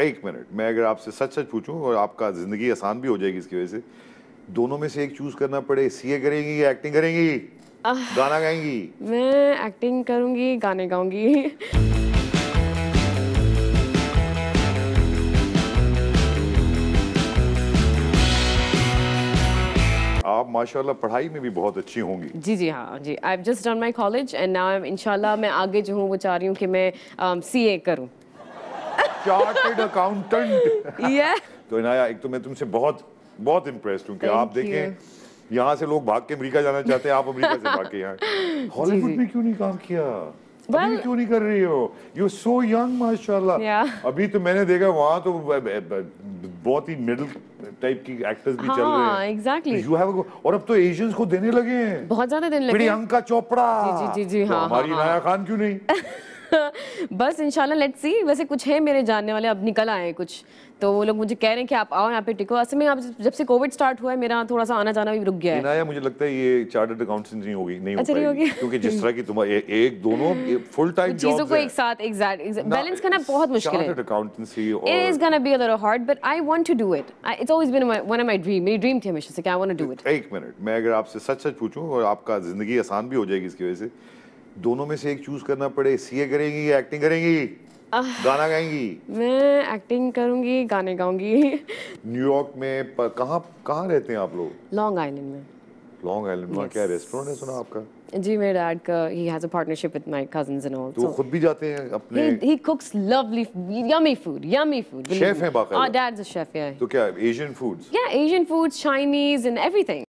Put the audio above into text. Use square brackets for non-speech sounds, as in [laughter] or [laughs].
एक मिनट मैं अगर आपसे सच सच पूछूं और आपका ज़िंदगी आसान भी हो जाएगी इसकी वजह से दोनों में से एक चूज़ करना पड़े सीए करेंगी या एक्टिंग करेंगी गाना गाएंगी मैं एक्टिंग करूंगी गाने गाऊंगी आप माशाल्लाह पढ़ाई में भी बहुत अच्छी होंगी जी जी हाँ जी I just done my college and now I इंशाल्लाह मैं आगे जो हूँ वो चाह रही हूँ कि मैं सी um, करूँ चार्टेड अकाउंटेंट yeah. तो इनाया एक तो मैं तुमसे बहुत बहुत इम्प्रेस्ड हूँ कि आप देखें यहाँ से लोग भाग के अमेरिका जाना चाहते हैं आप अमेरिका से भाग के यहाँ हॉलीवुड [laughs] में क्यों नहीं काम किया Well, अभी क्यों नहीं कर रही हो यू सो यंग माशाल्लाह अभी तो मैंने देखा वहाँ तो बहुत ही मिडिल टाइप की एक्टर्स भी हाँ, चल रहे हाँ, हैं एग्जैक्टली exactly. यू हैव और अब तो एशियंस को देने लगे हैं बहुत ज्यादा देने लगे प्रियंका चोपड़ा जी जी जी, जी तो हाँ, हाँ हमारी हाँ, नाया खान क्यों नहीं [laughs] [laughs] बस इंशाल्लाह लेट्स सी वैसे कुछ है मेरे जानने वाले अब निकल आए कुछ तो वो लोग मुझे कह रहे हैं कि आप आओ यहाँ पे टिको असल में आप जब से कोविड स्टार्ट हुआ है मेरा थोड़ा सा आना जाना भी रुक गया है मुझे लगता है ये चार्टर्ड अकाउंटेंट नहीं होगी नहीं अच्छा हो होगी क्योंकि जिस तरह की तुम्हारा एक दोनों फुल टाइम [laughs] चीजों को एक साथ एग्जैक्ट बैलेंस करना बहुत मुश्किल है चार्टर्ड अकाउंटेंसी और it is gonna be a lot hard but I want to do it it's always been one of my dream मेरी ड्रीम थी हमेशा से कि I want to do it एक मिनट मैं अगर आपसे सच सच पूछूं और आपका जिंदगी आसान भी हो जाएगी इसकी वजह से दोनों में से एक चूज करना पड़े सीए करेंगी या एक्टिंग करेंगी गाना गाएंगी मैं एक्टिंग करूंगी गाने गाऊंगी न्यूयॉर्क में कहाँ कहाँ रहते हैं आप लोग लॉन्ग आइलैंड में लॉन्ग आइलैंड में क्या रेस्टोरेंट है सुना आपका जी मेरे डैड का ही has a partnership with my cousins and all तो खुद भी जाते हैं अपने ही cooks lovely yummy food yummy food chef हैं बाकायदा इज अ शेफ या तो क्या एशियन फूड्स या Asian foods Chinese and everything